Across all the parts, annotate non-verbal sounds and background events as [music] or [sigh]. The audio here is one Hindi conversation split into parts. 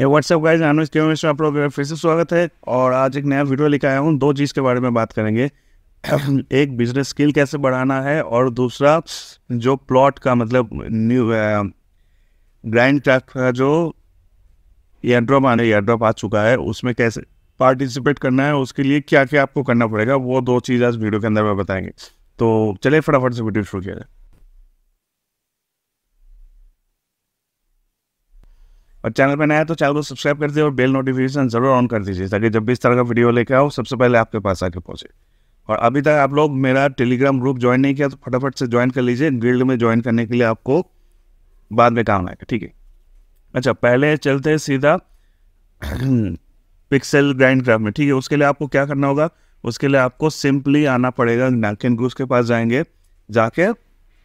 व्हाट्सएप गाइस अनुज क्यों में आप लोग फिर से स्वागत है और आज एक नया वीडियो लेकर आया हूँ दो चीज़ के बारे में बात करेंगे [clears throat] एक बिजनेस स्किल कैसे बढ़ाना है और दूसरा जो प्लॉट का मतलब न्यू ग्रैंड क्राफ्ट का जो एयरड्रॉप आने एयरड्रॉप आ चुका है उसमें कैसे पार्टिसिपेट करना है उसके लिए क्या क्या आपको करना पड़ेगा वो दो चीज़ आज वीडियो के अंदर में बताएंगे तो चलिए फटाफट से वीडियो शुरू किया जाए और चैनल पर नया तो चैनल को सब्सक्राइब कर दीजिए और बेल नोटिफिकेशन जरूर ऑन कर दीजिए ताकि जब भी इस तरह का वीडियो लेकर आओ सबसे पहले आपके पास आके पहुँचे और अभी तक आप लोग मेरा टेलीग्राम ग्रुप ज्वाइन नहीं किया तो फटाफट से ज्वाइन कर लीजिए गिल्ड में ज्वाइन करने के लिए आपको बाद में काम आएगा ठीक है अच्छा पहले चलते हैं सीधा पिक्सल ग्राइंड क्राफ्ट में ठीक है उसके लिए आपको क्या करना होगा उसके लिए आपको सिंपली आना पड़ेगा नैकिन ग्रूस के पास जाएंगे जाके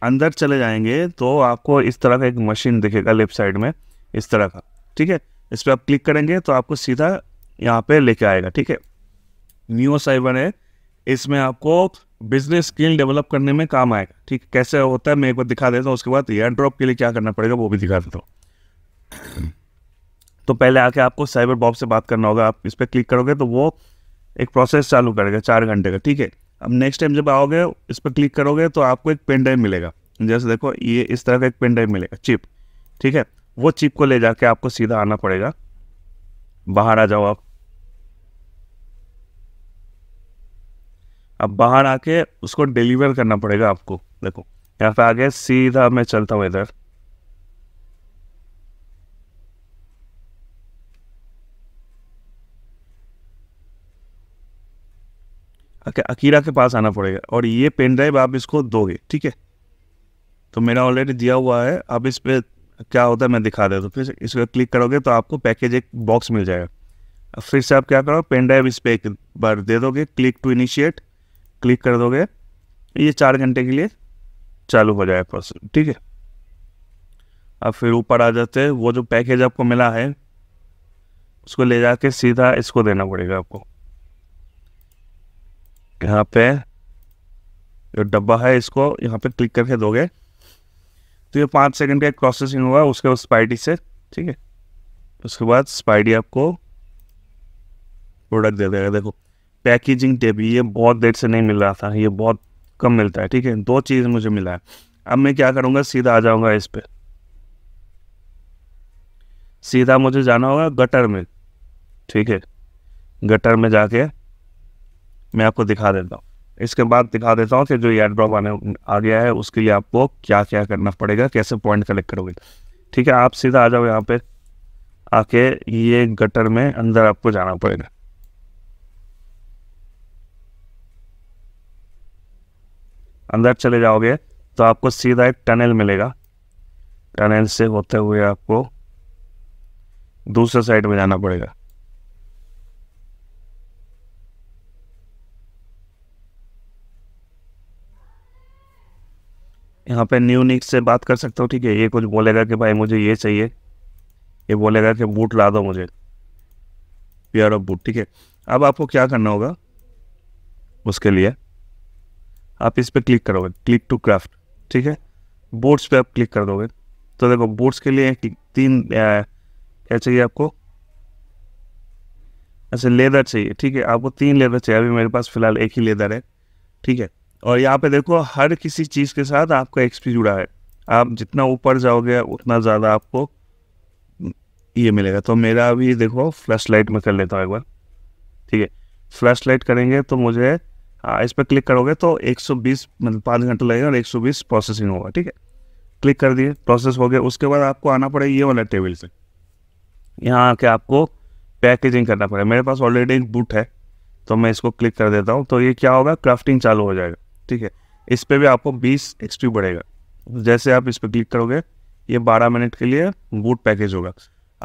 अंदर चले जाएंगे तो आपको इस तरह का एक मशीन दिखेगा लेफ्ट साइड में इस तरह का ठीक है इस पर आप क्लिक करेंगे तो आपको सीधा यहाँ पे लेके आएगा ठीक है न्यू साइबर है इसमें आपको बिजनेस स्किल डेवलप करने में काम आएगा ठीक कैसे होता है मैं एक बार दिखा देता हूँ उसके बाद एयर ड्रॉप के लिए क्या करना पड़ेगा वो भी दिखा देता हूँ तो पहले आके आपको साइबर बॉब से बात करना होगा आप इस पर क्लिक करोगे तो वो एक प्रोसेस चालू करेगा चार घंटे का ठीक है अब नेक्स्ट टाइम जब आओगे इस पर क्लिक करोगे तो आपको एक पेन ड्राइव मिलेगा जैसे देखो ये इस तरह का एक पेन ड्राइव मिलेगा चिप ठीक है वो चिप को ले जाके आपको सीधा आना पड़ेगा बाहर आ जाओ आप अब बाहर आके उसको डिलीवर करना पड़ेगा आपको देखो यहाँ पे आगे सीधा मैं चलता हूँ इधर अकीरा के पास आना पड़ेगा और ये पेन ड्राइव आप इसको दोगे ठीक है तो मेरा ऑलरेडी दिया हुआ है आप इस पर क्या होता है मैं दिखा देता हूँ फिर इस पर क्लिक करोगे तो आपको पैकेज एक बॉक्स मिल जाएगा फिर से आप क्या करो पेन ड्राइव इस पर एक बार दे दोगे क्लिक टू इनिशिएट क्लिक कर दोगे ये चार घंटे के लिए चालू हो जाएगा प्रोसेस ठीक है अब फिर ऊपर आ जाते हैं वो जो पैकेज आपको मिला है उसको ले जाके सीधा इसको देना पड़ेगा आपको यहाँ पे जो डब्बा है इसको यहाँ पे क्लिक करके दोगे तो ये पाँच सेकंड का एक प्रोसेसिंग होगा उसके बाद स्पाइडी से ठीक है उसके बाद स्पाइडी आपको प्रोडक्ट दे देगा देखो पैकेजिंग टेप ये बहुत देर से नहीं मिल रहा था ये बहुत कम मिलता है ठीक है दो चीज़ मुझे मिला है अब मैं क्या करूँगा सीधा आ जाऊँगा इस पर सीधा मुझे जाना होगा गटर में ठीक है गटर में जाके मैं आपको दिखा देता हूँ इसके बाद दिखा देता हूँ कि जो ये एड्रॉप आने आ गया है उसके लिए आपको क्या क्या करना पड़ेगा कैसे पॉइंट कलेक्ट करोगे ठीक है आप सीधा आ जाओ यहाँ पे आके ये गटर में अंदर आपको जाना पड़ेगा अंदर चले जाओगे तो आपको सीधा एक टनल मिलेगा टनल से होते हुए आपको दूसरे साइड में जाना पड़ेगा यहाँ पे न्यू निक से बात कर सकता हूँ ठीक है ये कुछ बोलेगा कि भाई मुझे ये चाहिए ये बोलेगा कि बूट ला दो मुझे प्यार ऑफ बूट ठीक है अब आपको क्या करना होगा उसके लिए आप इस पर क्लिक करोगे क्लिक टू क्राफ्ट ठीक है बोर्ड्स पे आप क्लिक कर दोगे तो देखो बोर्ड्स के लिए तीन क्या चाहिए आपको अच्छा लेदर चाहिए ठीक है आपको तीन लेदर चाहिए अभी मेरे पास फ़िलहाल एक ही लेदर है ठीक है और यहाँ पे देखो हर किसी चीज़ के साथ आपका एक्सपी जुड़ा है आप जितना ऊपर जाओगे उतना ज़्यादा आपको ये मिलेगा तो मेरा अभी देखो फ्लैश लाइट में कर लेता हूँ एक बार ठीक है फ्लैश लाइट करेंगे तो मुझे आ, हाँ, इस पर क्लिक करोगे तो 120 मतलब पाँच घंटे लगेगा और 120 प्रोसेसिंग होगा ठीक है क्लिक कर दिए प्रोसेस हो गया उसके बाद आपको आना पड़ेगा ये वाला टेबल से यहाँ आके आपको पैकेजिंग करना पड़ेगा मेरे पास ऑलरेडी एक बुट है तो मैं इसको क्लिक कर देता हूँ तो ये क्या होगा क्राफ्टिंग चालू हो जाएगा ठीक है इस पर भी आपको बीस एक्स बढ़ेगा जैसे आप इस पर क्लिक करोगे ये बारह मिनट के लिए बूट पैकेज होगा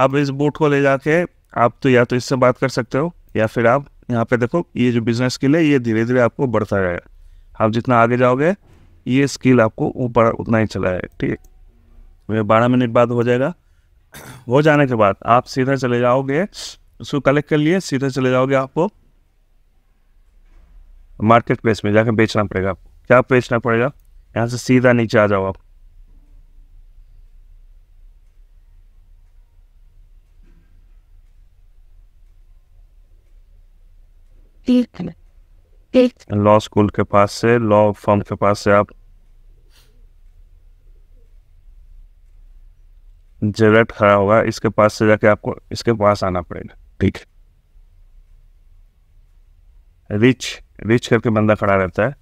अब इस बूट को ले जाके आप तो या तो इससे बात कर सकते हो या फिर आप यहाँ पे देखो ये जो बिजनेस स्किल है ये धीरे धीरे आपको बढ़ता रहेगा आप जितना आगे जाओगे ये स्किल आपको ऊपर उतना ही चला जाएगा ठीक है तो बारह मिनट बाद हो जाएगा हो जाने के बाद आप सीधा चले जाओगे उसको कलेक्ट कर लिए सीधा चले जाओगे आपको मार्केट प्लेस में जाकर बेचना पड़ेगा आपको क्या बेचना पड़ेगा यहाँ से सीधा नीचे आ जाओ आप लॉ स्कूल के पास से लॉ फॉर्म के पास से आप जेरेट खड़ा होगा इसके पास से जाके आपको इसके पास आना पड़ेगा ठीक है रिच रीच करके बंदा खड़ा रहता है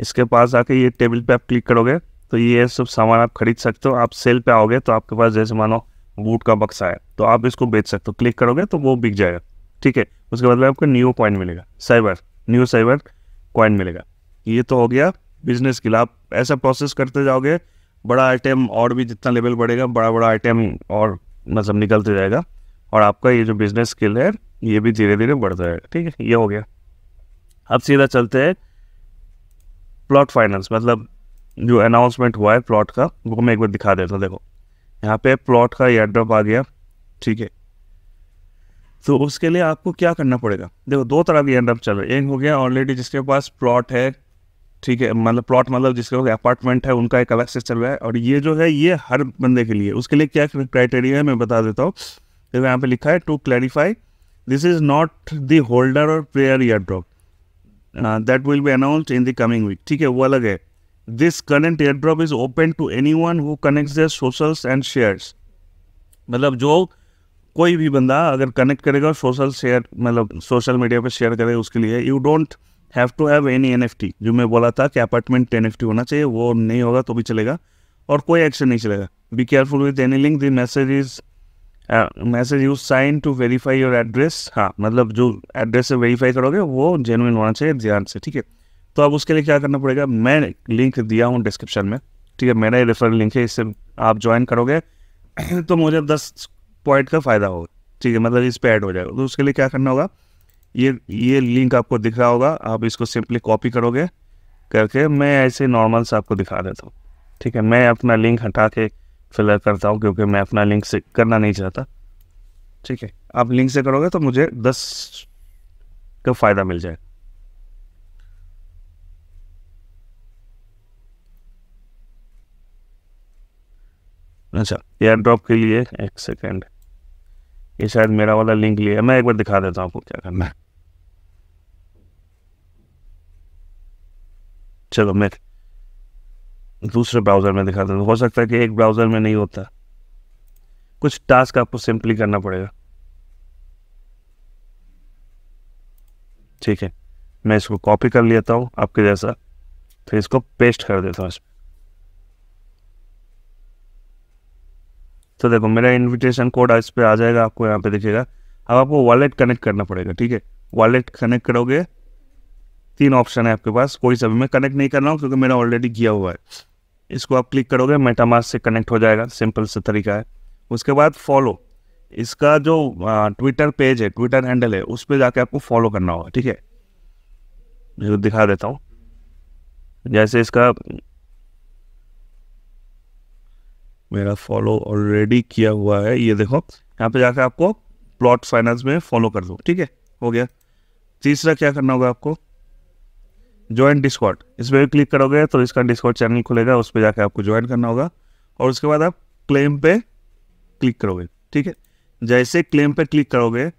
इसके पास आके ये टेबल पे आप क्लिक करोगे तो ये सब सामान आप खरीद सकते हो आप सेल पे आओगे तो आपके पास जैसे मानो बूट का बक्सा है तो आप इसको बेच सकते हो क्लिक करोगे तो वो बिक जाएगा ठीक है उसके बाद में आपको न्यू कॉइन मिलेगा साइबर न्यू साइबर कॉइन मिलेगा ये तो हो गया बिजनेस के लिए आप ऐसा प्रोसेस करते जाओगे बड़ा आइटम और भी जितना लेवल बढ़ेगा बड़ा बड़ा आइटम और मतलब निकलते जाएगा और आपका ये जो बिजनेस स्किल है ये भी धीरे धीरे बढ़ जाएगा ठीक है ये हो गया अब सीधा चलते हैं प्लॉट फाइनेंस मतलब जो अनाउंसमेंट हुआ है प्लॉट का वो मैं एक बार दिखा देता हूँ देखो यहाँ पे प्लॉट का एड्रॉप आ गया ठीक है तो उसके लिए आपको क्या करना पड़ेगा देखो दो तरह के एड्रॉप चल रहे एक हो गया ऑलरेडी जिसके पास प्लॉट है ठीक है मतलब प्लॉट मतलब जिसके पास अपार्टमेंट है उनका एक अलग से चल रहा है और ये जो है ये हर बंदे के लिए उसके लिए क्या क्राइटेरिया है मैं बता देता हूँ देखो यहाँ पे लिखा है to clarify this is not the holder और player air drop that will be announced in the coming week ठीक है वो अलग है this current air drop is open to anyone who connect their socials and shares मतलब जो कोई भी बंदा अगर कनेक्ट करेगा सोशल शेयर मतलब सोशल मीडिया पर शेयर करेगा उसके लिए you don't have to have any N F T जो मैं बोला था कि अपार्टमेंट एन एफ टी होना चाहिए वो नहीं होगा तो भी चलेगा और कोई एक्शन नहीं चलेगा be careful with any link the message is Uh, message use sign to verify your address हाँ मतलब जो एड्रेस से वेरीफाई करोगे वो जेनुइन होना चाहिए ध्यान से ठीक है तो अब उसके लिए क्या करना पड़ेगा मैं लिंक दिया हूँ डिस्क्रिप्शन में ठीक है मेरा ही रेफरल लिंक है इससे आप ज्वाइन करोगे [clears throat] तो मुझे दस पॉइंट का फ़ायदा होगा ठीक है मतलब इस पर ऐड हो जाएगा तो उसके लिए क्या करना होगा ये ये लिंक आपको दिख रहा होगा आप इसको सिंपली कॉपी करोगे करके मैं ऐसे नॉर्मल से आपको दिखा देता हूँ ठीक है मैं अपना लिंक हटा के फिलर करता हूँ क्योंकि मैं अपना लिंक से करना नहीं चाहता ठीक है आप लिंक से करोगे तो मुझे दस का फ़ायदा मिल जाएगा अच्छा एयर ड्रॉप के लिए एक सेकेंड ये शायद मेरा वाला लिंक लिया मैं एक बार दिखा देता हूँ आपको क्या करना है चलो मैं दूसरे ब्राउज़र में दिखाता हूँ हो सकता है कि एक ब्राउज़र में नहीं होता कुछ टास्क आपको सिंपली करना पड़ेगा ठीक है मैं इसको कॉपी कर लेता हूँ आपके जैसा फिर इसको पेस्ट कर देता हूँ इसमें तो देखो मेरा इनविटेशन कोड इस पर आ जाएगा आपको यहाँ पे दिखेगा अब आपको वॉलेट कनेक्ट करना पड़ेगा ठीक है वॉलेट कनेक्ट करोगे तीन ऑप्शन है आपके पास कोई सभी मैं कनेक्ट नहीं कर रहा हूँ क्योंकि मेरा ऑलरेडी किया हुआ है इसको आप क्लिक करोगे मेटामास से कनेक्ट हो जाएगा सिंपल सा तरीका है उसके बाद फॉलो इसका जो ट्विटर पेज है ट्विटर हैंडल है उस पर जाके आपको फॉलो करना होगा ठीक है तो दिखा देता हूँ जैसे इसका मेरा फॉलो ऑलरेडी किया हुआ है ये देखो यहाँ पे जाके आपको प्लॉट फाइनेंस में फॉलो कर दो ठीक है हो गया तीसरा क्या करना होगा आपको ज्वाइन डिस्कॉट इस पर क्लिक करोगे तो इसका डिस्कॉट चैनल खुलेगा उस पर जाकर आपको ज्वाइन करना होगा और उसके बाद आप क्लेम पे क्लिक करोगे ठीक है जैसे क्लेम पे क्लिक करोगे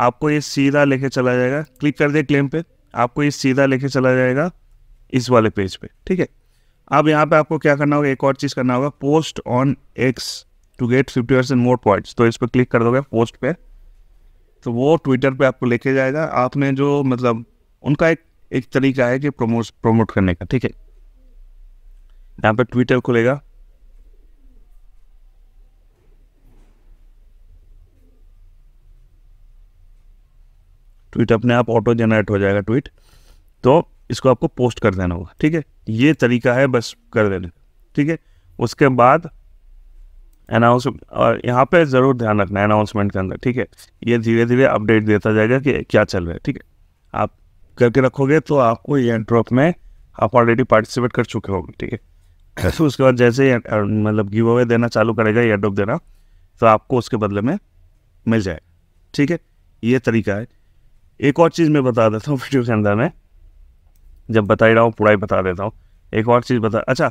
आपको ये सीधा लेके चला जाएगा क्लिक कर दे क्लेम पे आपको ये सीधा लेके चला जाएगा इस वाले पेज पे ठीक है अब यहाँ पे आपको क्या करना होगा एक और चीज़ करना होगा post on X to get fifty percent more points तो इस पर क्लिक कर दोगे पोस्ट पे तो वो ट्विटर पे आपको लेके जाएगा आपने जो मतलब उनका एक एक तरीका है कि प्रमोट प्रमोट करने का ठीक है यहाँ पर ट्विटर खुलेगा ट्वीट अपने आप ऑटो जनरेट हो जाएगा ट्वीट तो इसको आपको पोस्ट कर देना होगा ठीक है ये तरीका है बस कर देने ठीक है उसके बाद अनाउंस और यहाँ पे ज़रूर ध्यान रखना अनाउंसमेंट के अंदर ठीक है ये धीरे धीरे अपडेट देता जाएगा कि क्या चल रहा है ठीक है करके रखोगे तो आपको ये एंट्रोप में आप ऑलरेडी पार्टिसिपेट कर चुके होंगे ठीक है तो उसके बाद जैसे मतलब गिव अवे देना चालू करेगा या ड्रॉप देना तो आपको उसके बदले में मिल जाए ठीक है ये तरीका है एक और चीज़ मैं बता देता हूँ [laughs] वीडियो के अंदर में जब बता ही रहा हूँ पूरा ही बता देता हूँ एक और चीज़ बता अच्छा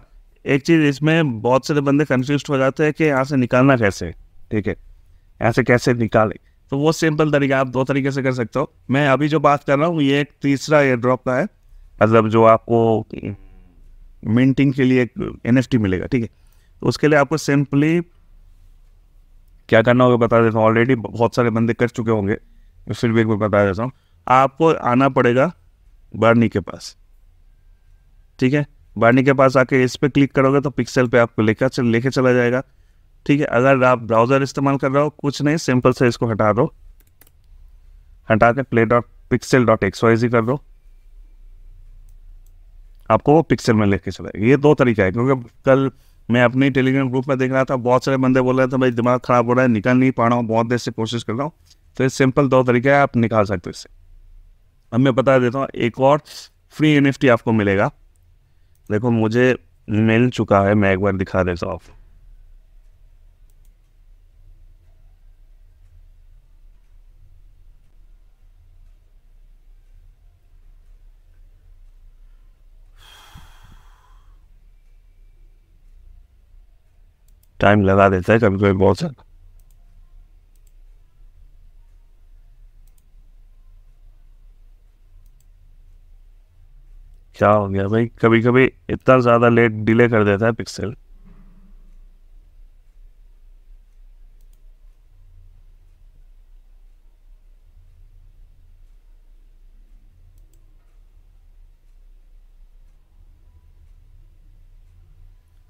एक चीज़ इसमें बहुत सारे बंदे कन्फ्यूज हो जाते हैं कि यहाँ से निकालना कैसे ठीक है यहाँ से कैसे निकालें तो वो सिंपल तरीका आप दो तरीके से कर सकते हो मैं अभी जो बात कर रहा हूँ ये एक तीसरा एयर ड्रॉप का है मतलब जो आपको मिंटिंग के लिए एक एन मिलेगा ठीक है तो उसके लिए आपको सिंपली क्या करना होगा बता देता हूँ ऑलरेडी बहुत सारे बंदे कर चुके होंगे तो फिर भी एक बार बता देता हूँ आपको आना पड़ेगा बारनी के पास ठीक है बारनी के पास आके इस पर क्लिक करोगे तो पिक्सल पे आपको लेकर लेके चला जाएगा ठीक है अगर आप ब्राउज़र इस्तेमाल कर रहे हो कुछ नहीं सिंपल से इसको हटा दो हटा के play dot pixel dot X Y G कर दो आपको वो पिक्सल में लेके चले ये दो तरीका है क्योंकि कल मैं अपने टेलीग्राम ग्रुप में देख रहा था बहुत सारे बंदे बोल रहे थे भाई दिमाग खराब हो रहा है निकल नहीं पा रहा हूँ बहुत देर से कोशिश कर रहा हूँ तो ये सिंपल दो तरीका है आप निकाल सकते हो इससे अब मैं बता देता हूँ एक और फ्री एन आपको मिलेगा देखो मुझे मिल चुका है मैं एक बार दिखा देता हूँ आपको टाइम लगा देता है कभी कभी बहुत ज़्यादा क्या हो गया भाई कभी कभी इतना ज़्यादा लेट डिले कर देता है पिक्सल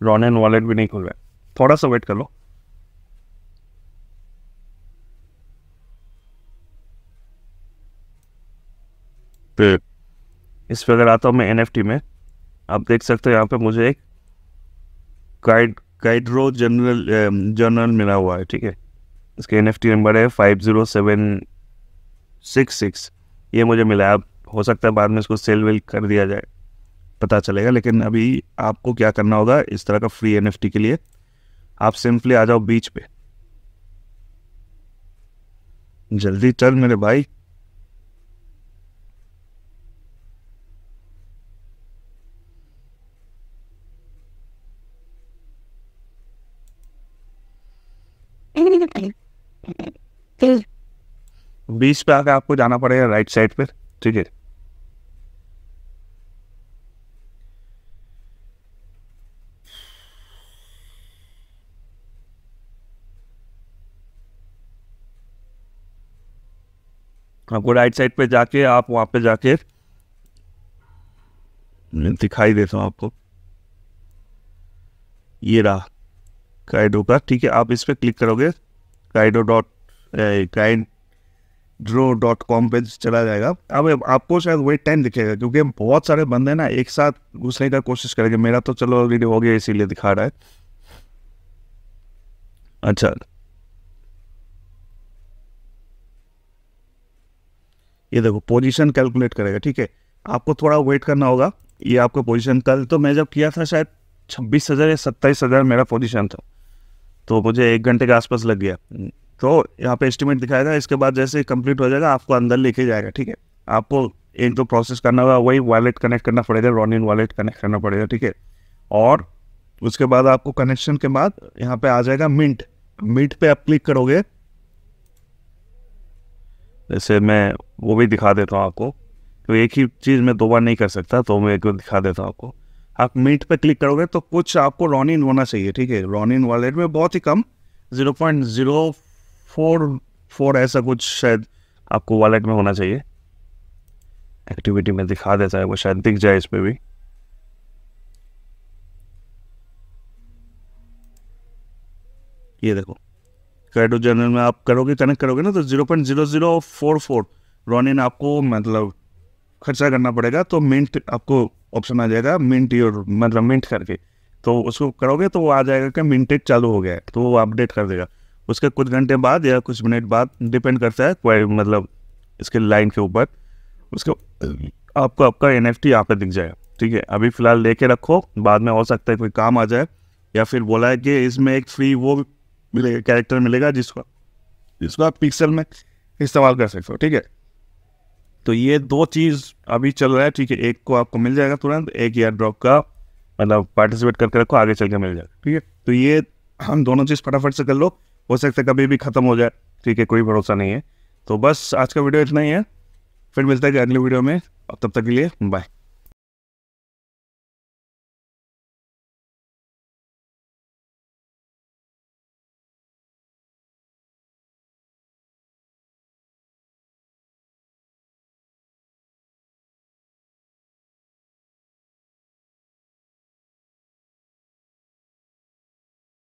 रॉन एंड वॉलेट भी नहीं खुल रहा थोड़ा सा वेट कर लो इस पर अगर आता हूँ मैं एन में आप देख सकते हो यहाँ पे मुझे एक गाइड गाइड्रो जनरल जर्नल मिला हुआ है ठीक है इसके एन नंबर है five zero seven six six ये मुझे मिला है अब हो सकता है बाद में इसको सेल वेल कर दिया जाए पता चलेगा लेकिन अभी आपको क्या करना होगा इस तरह का फ्री एन के लिए आप सिंपली आ जाओ बीच पे जल्दी चल मेरे भाई बीच [laughs] पे आके आपको जाना पड़ेगा राइट साइड पर ठीक है आपको राइट साइड पे जाके आप वहाँ पे जाके दिखाई देता हूँ आपको ये रहा काइडो का ठीक है आप इस पर क्लिक करोगे kaido dot kind draw dot com पर चला जाएगा अब आपको शायद वेट टाइम दिखेगा क्योंकि बहुत सारे बंदे ना एक साथ घुसने का कोशिश करेंगे मेरा तो चलो वीडियो हो गया इसीलिए दिखा रहा है अच्छा ये देखो पोजीशन कैलकुलेट करेगा ठीक है आपको थोड़ा वेट करना होगा ये आपका पोजीशन कल तो मैं जब किया था शायद छब्बीस हज़ार या सत्ताईस हज़ार मेरा पोजीशन था तो मुझे एक घंटे के आसपास लग गया तो यहाँ पे एस्टिमेट दिखाएगा इसके बाद जैसे कंप्लीट हो जाएगा आपको अंदर लेके जाएगा ठीक है आपको एक दो प्रोसेस करना होगा वही वॉलेट कनेक्ट करना पड़ेगा रॉन इन वॉलेट कनेक्ट करना पड़ेगा ठीक है और उसके बाद आपको कनेक्शन के बाद यहाँ पे आ जाएगा मिंट मिंट पे आप क्लिक करोगे जैसे मैं वो भी दिखा देता हूँ आपको तो एक ही चीज़ मैं दो बार नहीं कर सकता तो मैं एक दिखा देता हूँ आपको आप मीट पर क्लिक करोगे तो कुछ आपको रॉन इन होना चाहिए ठीक है रॉन इन वॉलेट में बहुत ही कम zero point zero four four ऐसा कुछ शायद आपको वॉलेट में होना चाहिए एक्टिविटी में दिखा देता है वो शायद दिख जाए इस पर भी ये देखो क्रेडो जर्नल में आप करोगे कनेक्ट करोगे ना तो zero point zero zero four four Ronin आपको मतलब खर्चा करना पड़ेगा तो मिंट आपको ऑप्शन आ जाएगा मिंट योर मतलब मिंट करके तो उसको करोगे तो वो आ जाएगा कि मिनटेड चालू हो गया है तो वो अपडेट कर देगा उसके कुछ घंटे बाद या कुछ मिनट बाद डिपेंड करता है कोई मतलब इसके लाइन के ऊपर उसके आपको आपका एन एफ टी यहाँ पर दिख जाएगा ठीक है अभी फ़िलहाल लेके रखो बाद में हो सकता है कोई काम आ जाए या फिर बोला है कि इसमें एक फ्री वो मिलेगा कैरेक्टर मिलेगा जिसको जिसको आप पिक्सल में इस्तेमाल कर सकते हो ठीक है तो ये दो चीज़ अभी चल रहा है ठीक है एक को आपको मिल जाएगा तुरंत एक एयर ड्रॉप का मतलब पार्टिसिपेट करके रखो आगे चल के मिल जाएगा ठीक है तो ये हम दोनों चीज़ फटाफट से कर लो हो सकता है कभी भी ख़त्म हो जाए ठीक है कोई भरोसा नहीं है तो बस आज का वीडियो इतना ही है फिर मिलता है अगले वीडियो में अब तब तक के लिए बाय